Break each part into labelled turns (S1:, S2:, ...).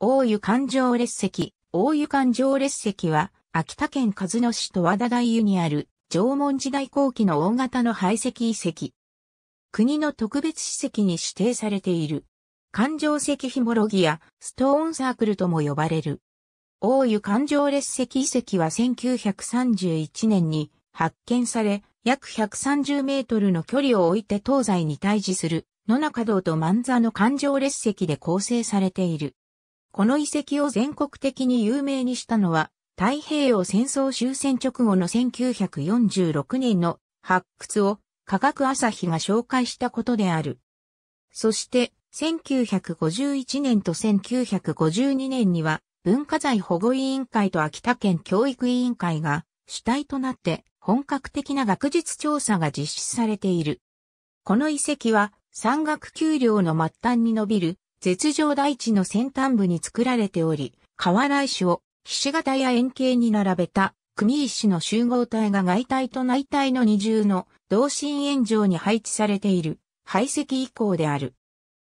S1: 大湯環状列石。大湯環状列石は、秋田県和野市と和田大湯にある、縄文時代後期の大型の排石遺跡。国の特別史跡に指定されている。環状石ヒモロギや、ストーンサークルとも呼ばれる。大湯環状列石遺跡は1931年に発見され、約130メートルの距離を置いて東西に対峙する、野中道と万座の環状列石で構成されている。この遺跡を全国的に有名にしたのは、太平洋戦争終戦直後の1946年の発掘を科学朝日が紹介したことである。そして、1951年と1952年には、文化財保護委員会と秋田県教育委員会が主体となって本格的な学術調査が実施されている。この遺跡は山岳丘陵の末端に伸びる絶上大地の先端部に作られており、河原石を、ひし形や円形に並べた、組石の集合体が外体と内体の二重の同心円状に配置されている、排石以降である。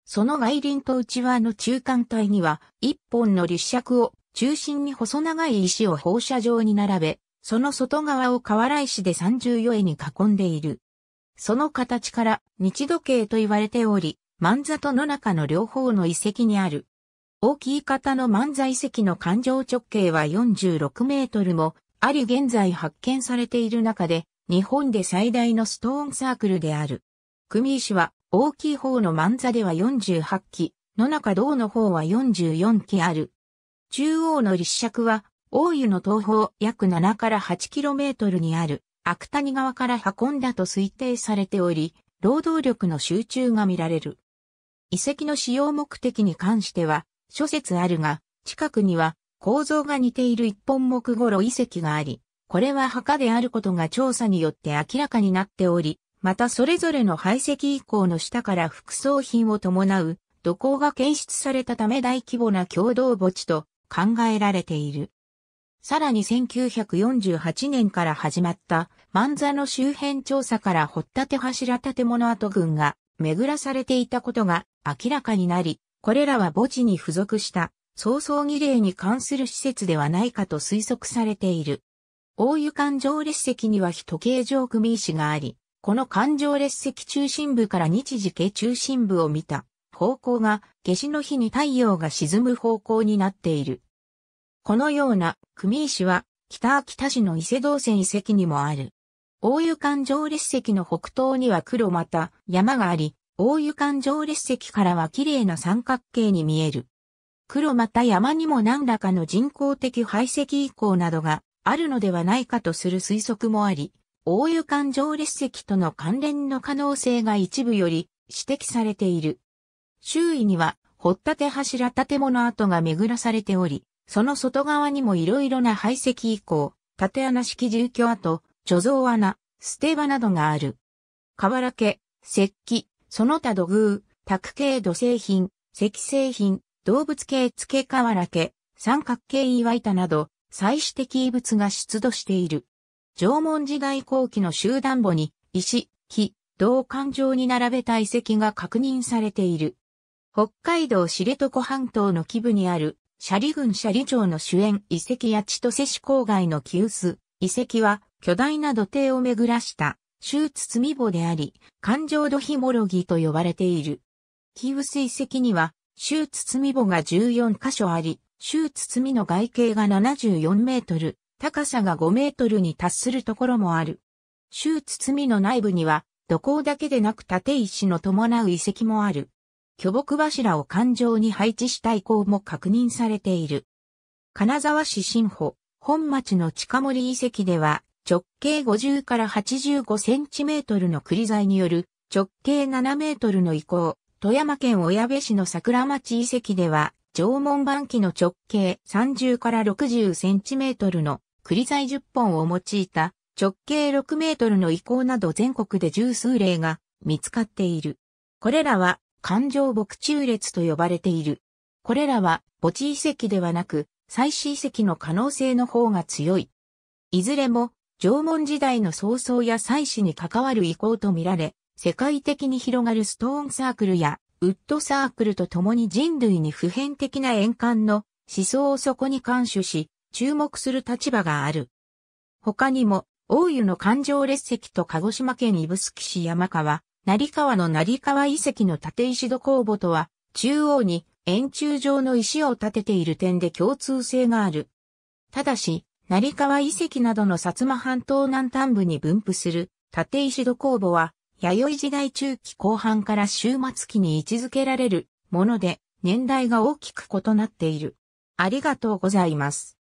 S1: その外輪と内輪の中間体には、一本の立尺を中心に細長い石を放射状に並べ、その外側を河原石で三重余円に囲んでいる。その形から日時計と言われており、万座と野中の両方の遺跡にある。大きい方の万座遺跡の環状直径は46メートルも、あり現在発見されている中で、日本で最大のストーンサークルである。組石は、大きい方の万座では48基、野中道の方は44基ある。中央の立尺は、大湯の東方約7から8トルにある、悪谷川から運んだと推定されており、労働力の集中が見られる。遺跡の使用目的に関しては、諸説あるが、近くには構造が似ている一本木ごろ遺跡があり、これは墓であることが調査によって明らかになっており、またそれぞれの排斥以降の下から副葬品を伴う土工が検出されたため大規模な共同墓地と考えられている。さらに1948年から始まった万座の周辺調査から掘立柱建物跡群が巡らされていたことが明らかになり、これらは墓地に付属した葬々儀礼に関する施設ではないかと推測されている。大湯環状列石には時計上組石があり、この環状列石中心部から日時計中心部を見た方向が夏至の日に太陽が沈む方向になっている。このような組石は北秋田市の伊勢道線遺跡にもある。大湯環状列石の北東には黒また山があり、大湯環上列席からは綺麗な三角形に見える。黒また山にも何らかの人工的排斥遺構などがあるのではないかとする推測もあり、大湯環上列席との関連の可能性が一部より指摘されている。周囲には、掘ったて柱建物跡が巡らされており、その外側にも色々な排斥遺構、縦穴式住居跡、貯蔵穴、捨て場などがある。河原家、石器、その他土偶、卓形土製品、石製品、動物系付け瓦家、三角形岩板など、祭祀的遺物が出土している。縄文時代後期の集団墓に、石、木、銅環状に並べた遺跡が確認されている。北海道知床半島の基部にある、斜里郡斜里町の主演遺跡や千歳市郊外の木須遺跡は、巨大な土手を巡らした周包母であり、環状土ヒモロギと呼ばれている。キウス遺跡には、周包母が14箇所あり、周包の外径が74メートル、高さが5メートルに達するところもある。周包の内部には、土工だけでなく縦石の伴う遺跡もある。巨木柱を環状に配置した遺構も確認されている。金沢市新保、本町の近森遺跡では、直径50から85センチメートルの栗材による直径7メートルの遺構、富山県小矢部市の桜町遺跡では、縄文板期の直径30から60センチメートルの栗材10本を用いた直径6メートルの遺構など全国で十数例が見つかっている。これらは環状木中列と呼ばれている。これらは墓地遺跡ではなく、祭祀遺跡の可能性の方が強い。いずれも縄文時代の創造や祭祀に関わる意向とみられ、世界的に広がるストーンサークルやウッドサークルと共に人類に普遍的な円環の思想をそこに監視し、注目する立場がある。他にも、大湯の環状列石と鹿児島県指宿市山川、成川の成川遺跡の縦石戸工房とは、中央に円柱状の石を立てている点で共通性がある。ただし、成川遺跡などの薩摩半島南端部に分布する立石戸工房は、弥生時代中期後半から終末期に位置づけられるもので、年代が大きく異なっている。ありがとうございます。